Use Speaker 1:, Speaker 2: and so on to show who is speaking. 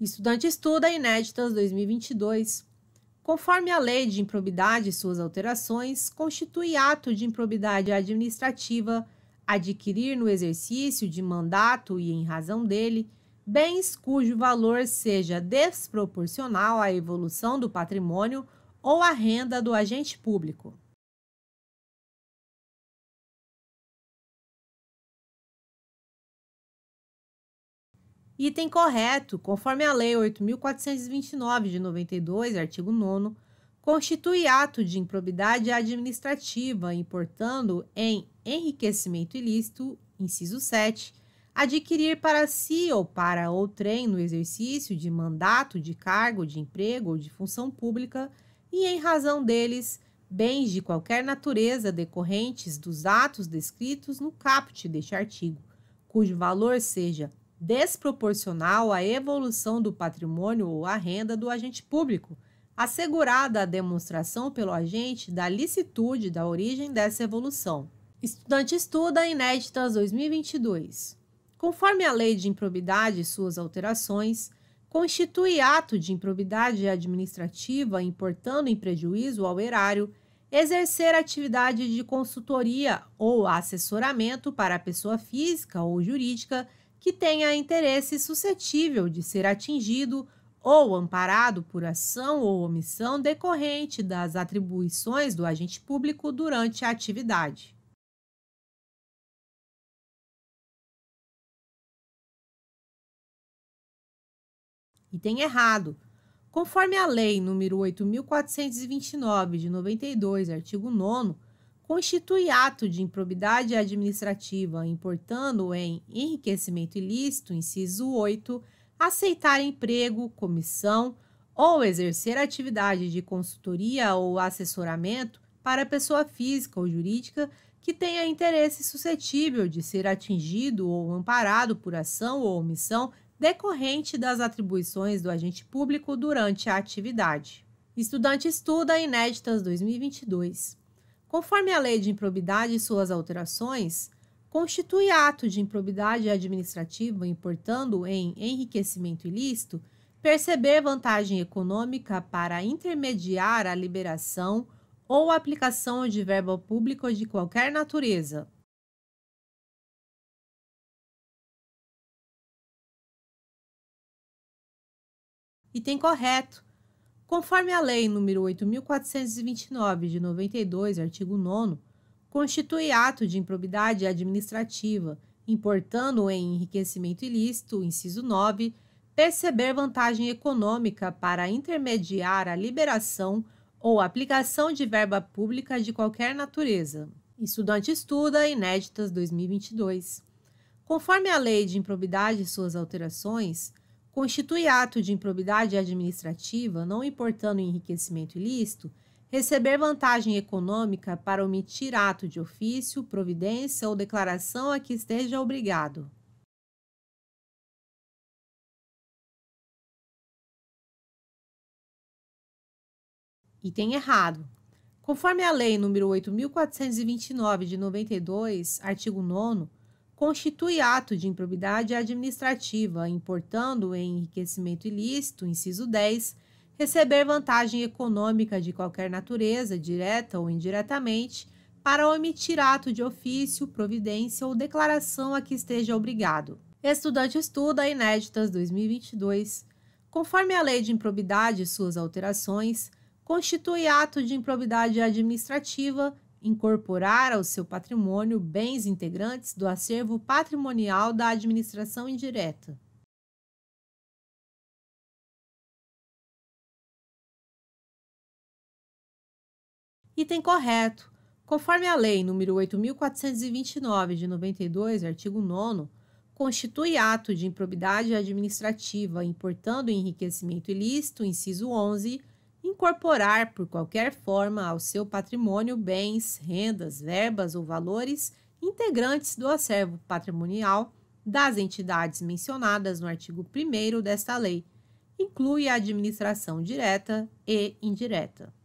Speaker 1: Estudante estuda Inéditas 2022. Conforme a lei de improbidade e suas alterações, constitui ato de improbidade administrativa adquirir no exercício de mandato e em razão dele bens cujo valor seja desproporcional à evolução do patrimônio ou à renda do
Speaker 2: agente público. item correto, conforme
Speaker 1: a Lei 8.429 de 92, artigo 9, constitui ato de improbidade administrativa, importando em enriquecimento ilícito, inciso 7, adquirir para si ou para outrem no exercício de mandato, de cargo, de emprego ou de função pública e em razão deles bens de qualquer natureza decorrentes dos atos descritos no caput deste artigo, cujo valor seja desproporcional à evolução do patrimônio ou à renda do agente público, assegurada a demonstração pelo agente da licitude da origem dessa evolução. Estudante estuda Inéditas 2022. Conforme a Lei de Improbidade e suas alterações, constitui ato de improbidade administrativa importando em prejuízo ao erário exercer atividade de consultoria ou assessoramento para a pessoa física ou jurídica que tenha interesse suscetível de ser atingido ou amparado por ação ou omissão decorrente das
Speaker 2: atribuições do agente público durante a atividade. Item errado. Conforme a Lei nº 8.429, de
Speaker 1: 92, artigo 9 constitui ato de improbidade administrativa, importando em enriquecimento ilícito, inciso 8, aceitar emprego, comissão ou exercer atividade de consultoria ou assessoramento para pessoa física ou jurídica que tenha interesse suscetível de ser atingido ou amparado por ação ou omissão decorrente das atribuições do agente público durante a atividade. Estudante estuda Inéditas 2022 conforme a lei de improbidade e suas alterações, constitui ato de improbidade administrativa, importando em enriquecimento ilícito, perceber vantagem econômica para intermediar a liberação
Speaker 2: ou aplicação de verba pública de qualquer natureza. Item correto. Conforme a Lei nº 8.429,
Speaker 1: de 92, artigo 9, constitui ato de improbidade administrativa, importando em enriquecimento ilícito, inciso 9, perceber vantagem econômica para intermediar a liberação ou aplicação de verba pública de qualquer natureza. Estudante Estuda, Inéditas 2022. Conforme a Lei de Improbidade e suas alterações, constitui ato de improbidade administrativa, não importando o enriquecimento ilícito, receber vantagem econômica para omitir ato de ofício, providência ou declaração a
Speaker 2: que esteja obrigado. Item errado.
Speaker 1: Conforme a Lei nº 8.429 de 92, artigo 9 constitui ato de improbidade administrativa, importando em enriquecimento ilícito, inciso 10, receber vantagem econômica de qualquer natureza, direta ou indiretamente, para omitir ato de ofício, providência ou declaração a que esteja obrigado. Estudante estuda Inéditas 2022. Conforme a lei de improbidade e suas alterações, constitui ato de improbidade administrativa incorporar ao seu patrimônio bens integrantes do
Speaker 2: acervo patrimonial da administração indireta. Item correto. Conforme a Lei nº 8.429, de 92,
Speaker 1: artigo 9, constitui ato de improbidade administrativa importando enriquecimento ilícito, inciso 11, incorporar por qualquer forma ao seu patrimônio bens, rendas, verbas ou valores integrantes do acervo patrimonial das entidades mencionadas no artigo 1 desta lei. Inclui a administração direta e indireta.